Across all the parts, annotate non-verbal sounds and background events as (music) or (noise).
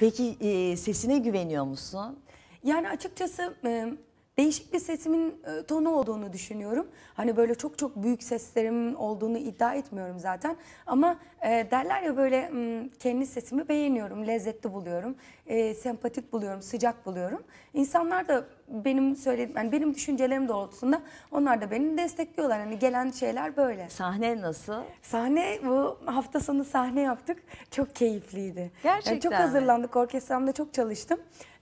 Peki e, sesine güveniyor musun? Yani açıkçası e, değişik bir sesimin e, tonu olduğunu düşünüyorum. Hani böyle çok çok büyük seslerim olduğunu iddia etmiyorum zaten. Ama e, derler ya böyle m, kendi sesimi beğeniyorum, lezzetli buluyorum, e, sempatik buluyorum, sıcak buluyorum. İnsanlar da benim söylediğim yani benim düşüncelerim doğrultusunda onlar da beni destekliyorlar. Hani gelen şeyler böyle. Sahne nasıl? Sahne bu hafta sonu sahne yaptık. Çok keyifliydi. Gerçekten. Yani çok hazırlandık. Orkestramda çok çalıştım.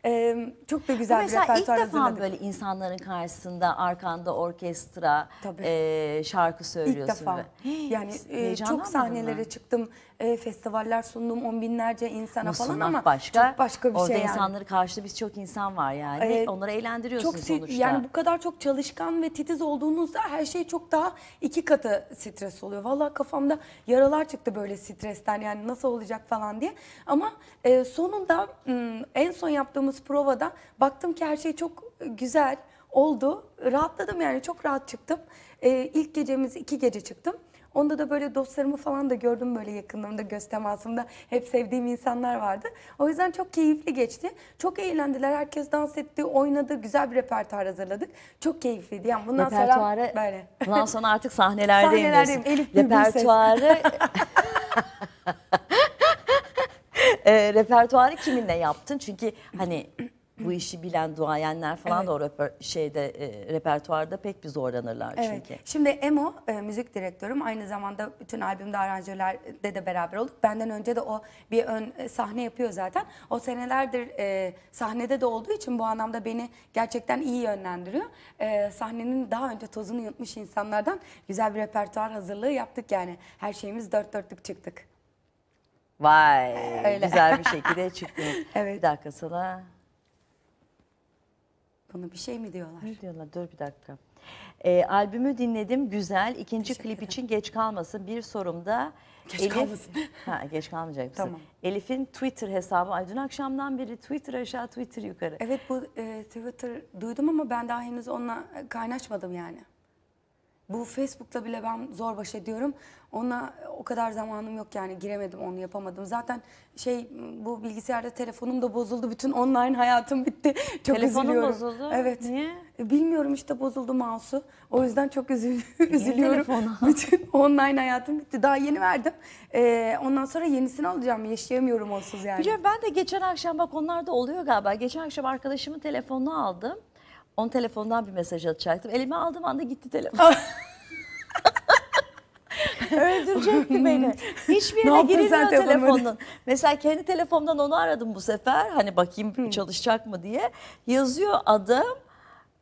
Ee, çok da güzel Mesela bir repertuar ilk defa hazırladık. böyle insanların karşısında arkanda orkestra E, şarkı söylüyorsun. İlk defa. Ve... (gasps) Yani e, çok sahnelere mı? çıktım. E, festivaller sundum on binlerce insana Musunlar falan ama başka, çok başka bir orada şey yani. insanları karşıda biz çok insan var yani. Ee, Onları eğlendiriyorsunuz sonuçta. Yani bu kadar çok çalışkan ve titiz olduğunuzda her şey çok daha iki katı stres oluyor. Valla kafamda yaralar çıktı böyle stresten yani nasıl olacak falan diye. Ama e, sonunda en son yaptığımız yaptığımız provada baktım ki her şey çok e, güzel oldu. Rahatladım yani çok rahat çıktım. Ee, ilk gecemiz iki gece çıktım. Onda da böyle dostlarımı falan da gördüm böyle yakınlarımda, göz Hep sevdiğim insanlar vardı. O yüzden çok keyifli geçti. Çok eğlendiler. Herkes dans etti, oynadı. Güzel bir repertuar hazırladık. Çok keyifliydi. Yani bundan Repertuarı, sonra böyle. Bundan sonra artık sahnelerdeyim. sahnelerdeyim. Elif Repertuarı... (laughs) e, repertuarı kiminle yaptın? Çünkü hani bu işi bilen duayenler falan evet. da o röper, şeyde e, repertuarda pek bir zorlanırlar evet. çünkü. Şimdi Emo e, müzik direktörüm aynı zamanda bütün albümde aranjörlerde de beraber olduk. Benden önce de o bir ön e, sahne yapıyor zaten. O senelerdir e, sahnede de olduğu için bu anlamda beni gerçekten iyi yönlendiriyor. E, sahnenin daha önce tozunu yutmuş insanlardan güzel bir repertuar hazırlığı yaptık yani. Her şeyimiz dört dörtlük çıktık. Vay Öyle. güzel bir (laughs) şekilde çıktınız. evet. Bir dakika sana. Bunu bir şey mi diyorlar? Ne diyorlar? Dur bir dakika. E, albümü dinledim güzel. İkinci klip için geç kalmasın. Bir sorumda geç Elif, kalmasın. (laughs) ha, geç kalmayacak mısın? Tamam. Elif'in Twitter hesabı. Ay, dün akşamdan beri Twitter aşağı Twitter yukarı. Evet bu e, Twitter duydum ama ben daha henüz onunla kaynaşmadım yani. Bu Facebook'ta bile ben zor baş ediyorum. Ona o kadar zamanım yok yani giremedim onu yapamadım. Zaten şey bu bilgisayarda telefonum da bozuldu. Bütün online hayatım bitti. Çok Telefonum üzülüyorum. bozuldu? Evet. Niye? Bilmiyorum işte bozuldu mouse'u. O yüzden çok üzül (laughs) üzülüyorum. (laughs) Bütün online hayatım bitti. Daha yeni verdim. Ee, ondan sonra yenisini alacağım. Yaşayamıyorum onsuz yani. Biliyorum ben de geçen akşam bak onlar da oluyor galiba. Geçen akşam arkadaşımın telefonunu aldım. On telefondan bir mesaj atacaktım. Elime aldığım anda gitti telefon. Ah. (laughs) Öldürecekti beni. (laughs) Hiçbir yere girilmiyor telefonun. Mesela kendi telefondan onu aradım bu sefer. Hani bakayım çalışacak mı diye. Yazıyor adım.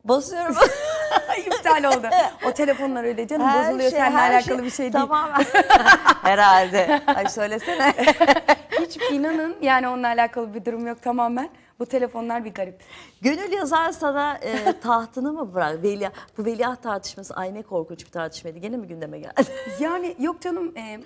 Basıyorum. (laughs) İptal oldu. O telefonlar öyle canım her bozuluyor şey, seninle alakalı şey, bir şey değil. Tamamen. Herhalde. Ay söylesene. Hiç inanın yani onunla alakalı bir durum yok tamamen. Bu telefonlar bir garip. Gönül yazar sana e, (laughs) tahtını mı bırak? Velia, bu veliaht tartışması ay korkunç bir tartışmaydı. Gene mi gündeme geldi? (laughs) yani yok canım e,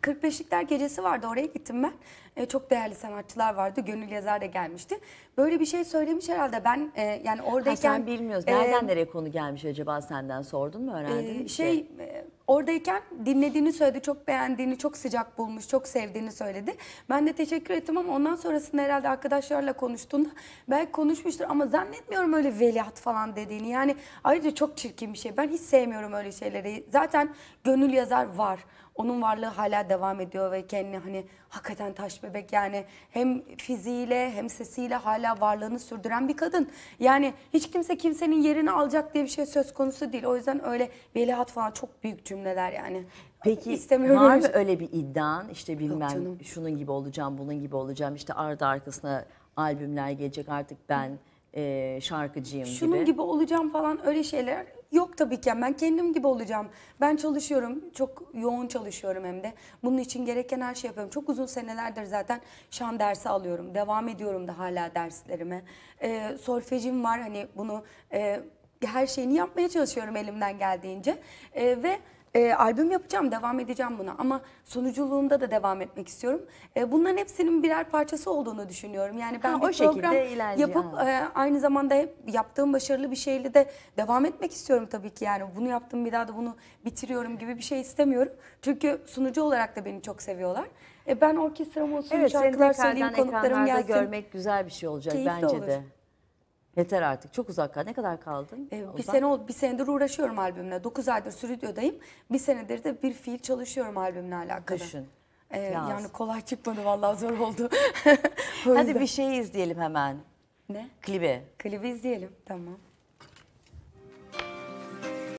45'likler gecesi vardı oraya gittim ben. E, çok değerli sanatçılar vardı. Gönül yazar da gelmişti. Böyle bir şey söylemiş herhalde ben e, yani oradayken. Ha, sen bilmiyoruz Nereden e, nereye konu gelmiş acaba senden sordun mu öğrendin? E, şey... E, Oradayken dinlediğini söyledi, çok beğendiğini, çok sıcak bulmuş, çok sevdiğini söyledi. Ben de teşekkür ettim ama ondan sonrasında herhalde arkadaşlarla konuştuğunda belki konuşmuştur ama zannetmiyorum öyle veliaht falan dediğini. Yani ayrıca çok çirkin bir şey. Ben hiç sevmiyorum öyle şeyleri. Zaten gönül yazar var onun varlığı hala devam ediyor ve kendi hani hakikaten taş bebek yani hem fiziğiyle hem sesiyle hala varlığını sürdüren bir kadın. Yani hiç kimse kimsenin yerini alacak diye bir şey söz konusu değil. O yüzden öyle velihat falan çok büyük cümleler yani. Peki İstemiyorum. var mı öyle bir iddian işte bilmem şunun gibi olacağım bunun gibi olacağım işte arda arkasına albümler gelecek artık ben e, şarkıcıyım şunun gibi. Şunun gibi olacağım falan öyle şeyler Yok tabii ki. Ben kendim gibi olacağım. Ben çalışıyorum. Çok yoğun çalışıyorum hem de. Bunun için gereken her şeyi yapıyorum. Çok uzun senelerdir zaten şan dersi alıyorum. Devam ediyorum da hala derslerime. E, solfejim var. Hani bunu e, her şeyini yapmaya çalışıyorum elimden geldiğince. E, ve e, albüm yapacağım, devam edeceğim buna ama sonuculuğunda da devam etmek istiyorum. E, bunların hepsinin birer parçası olduğunu düşünüyorum. Yani ben ha, o program yapıp e, aynı zamanda hep yaptığım başarılı bir şeyle de devam etmek istiyorum tabii ki. Yani bunu yaptım bir daha da bunu bitiriyorum gibi bir şey istemiyorum. Çünkü sunucu olarak da beni çok seviyorlar. E, ben orkestram olsun, evet, şarkılar söyleyeyim, konuklarım gelsin. görmek güzel bir şey olacak Keyifli bence olur. de. Yeter artık. Çok uzak kal. Ne kadar kaldın? Ee, bir sene oldu. Bir senedir uğraşıyorum albümle. 9 aydır stüdyodayım. Bir senedir de bir fiil çalışıyorum albümle alakalı. Düşün. Ee, yani kolay çıkmadı vallahi zor oldu. (laughs) Hadi bir şey izleyelim hemen. Ne? Klibi. Klibi izleyelim. Tamam.